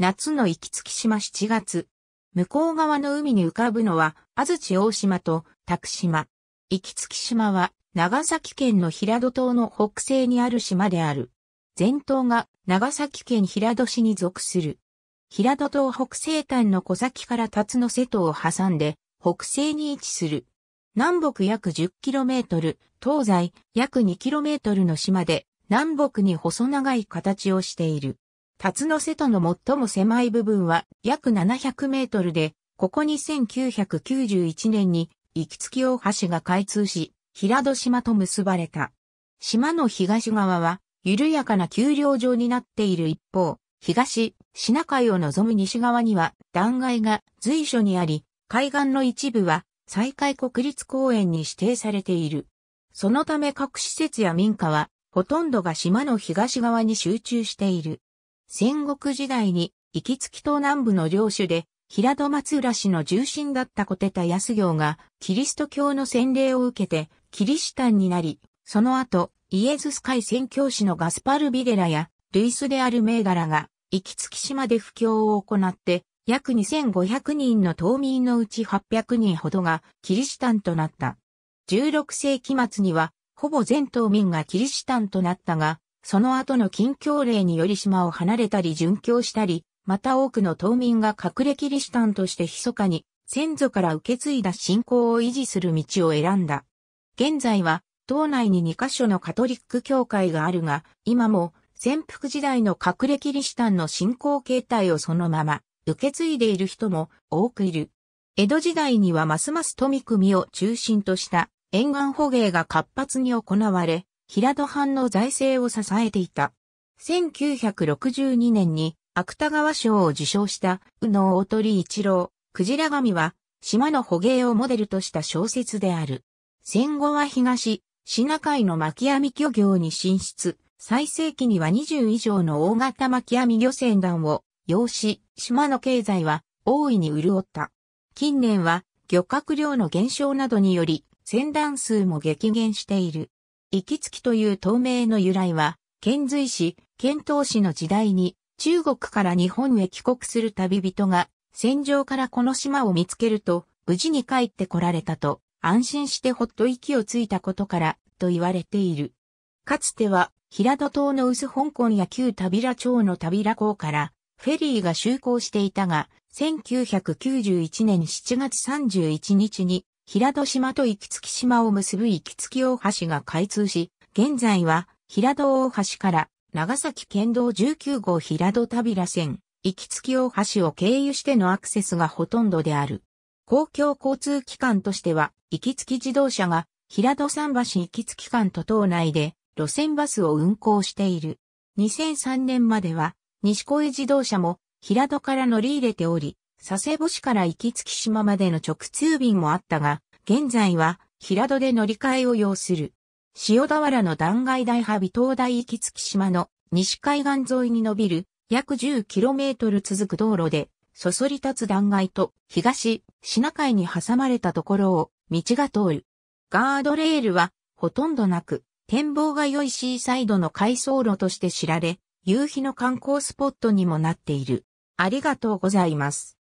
夏の行き着き島7月。向こう側の海に浮かぶのは、安土大島と、拓島。行き着き島は、長崎県の平戸島の北西にある島である。全島が、長崎県平戸市に属する。平戸島北西端の小崎から辰野瀬戸を挟んで、北西に位置する。南北約 10km、東西約 2km の島で、南北に細長い形をしている。辰野瀬戸の最も狭い部分は約700メートルで、ここに1991年に行きつき大橋が開通し、平戸島と結ばれた。島の東側は緩やかな丘陵状になっている一方、東、シナ海を望む西側には断崖が随所にあり、海岸の一部は再開国立公園に指定されている。そのため各施設や民家は、ほとんどが島の東側に集中している。戦国時代に行きつき東南部の領主で、平戸松浦氏の重臣だった小手田康行が、キリスト教の洗礼を受けて、キリシタンになり、その後、イエズス会宣教師のガスパル・ビデラや、ルイス・である銘柄が、行きつき島で布教を行って、約2500人の島民のうち800人ほどがキリシタンとなった。16世紀末には、ほぼ全島民がキリシタンとなったが、その後の禁教令により島を離れたり殉教したり、また多くの島民が隠れキリシタンとして密かに先祖から受け継いだ信仰を維持する道を選んだ。現在は、島内に2カ所のカトリック教会があるが、今も潜伏時代の隠れキリシタンの信仰形態をそのまま受け継いでいる人も多くいる。江戸時代にはますます富組を中心とした沿岸捕鯨が活発に行われ、平戸藩の財政を支えていた。1962年に芥川賞を受賞した宇野大鳥一郎、クジラ神は島の捕鯨をモデルとした小説である。戦後は東、シナ海の巻網漁業に進出、最盛期には20以上の大型巻網漁船団を要し、島の経済は大いに潤った。近年は漁獲量の減少などにより、船団数も激減している。行き着きという透明の由来は、遣隋使、遣唐使の時代に、中国から日本へ帰国する旅人が、戦場からこの島を見つけると、無事に帰ってこられたと、安心してほっと息をついたことから、と言われている。かつては、平戸島の薄香港や旧田平町の田平港から、フェリーが就航していたが、1991年7月31日に平戸島と行きき島を結ぶ行きき大橋が開通し、現在は平戸大橋から長崎県道19号平戸田平線、行きき大橋を経由してのアクセスがほとんどである。公共交通機関としては、行きき自動車が平戸桟橋行きき間と島内で路線バスを運行している。2003年までは西小江自動車も平戸から乗り入れており、佐世保市から行きき島までの直通便もあったが、現在は平戸で乗り換えを要する。塩田原の断崖台波尾東大行きき島の西海岸沿いに伸びる約 10km 続く道路で、そそり立つ断崖と東、品海に挟まれたところを道が通る。ガードレールはほとんどなく、展望が良いシーサイドの回送路として知られ、夕日の観光スポットにもなっている。ありがとうございます。